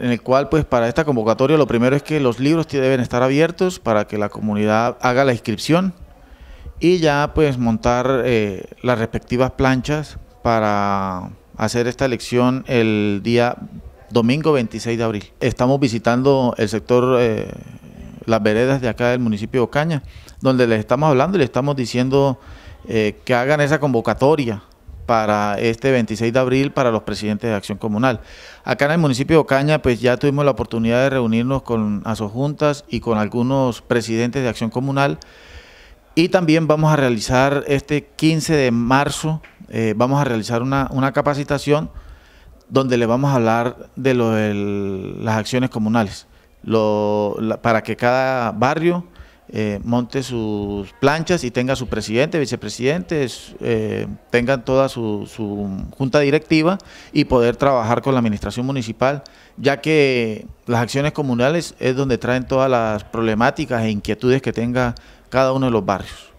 en el cual pues para esta convocatoria lo primero es que los libros deben estar abiertos para que la comunidad haga la inscripción y ya pues montar eh, las respectivas planchas para hacer esta elección el día domingo 26 de abril. Estamos visitando el sector, eh, las veredas de acá del municipio de Ocaña, donde les estamos hablando y les estamos diciendo eh, que hagan esa convocatoria para este 26 de abril para los presidentes de Acción Comunal. Acá en el municipio de Ocaña, pues ya tuvimos la oportunidad de reunirnos con Asojuntas y con algunos presidentes de Acción Comunal. Y también vamos a realizar este 15 de marzo, eh, vamos a realizar una, capacitación donde le vamos a hablar de, las acciones comunales, lo, para que cada barrio eh, monte sus planchas y tenga su presidente, vicepresidente, eh, tengan toda su, junta directiva y poder trabajar con la administración municipal, ya que las acciones comunales es donde traen todas las problemáticas e inquietudes que tenga cada uno de los barrios.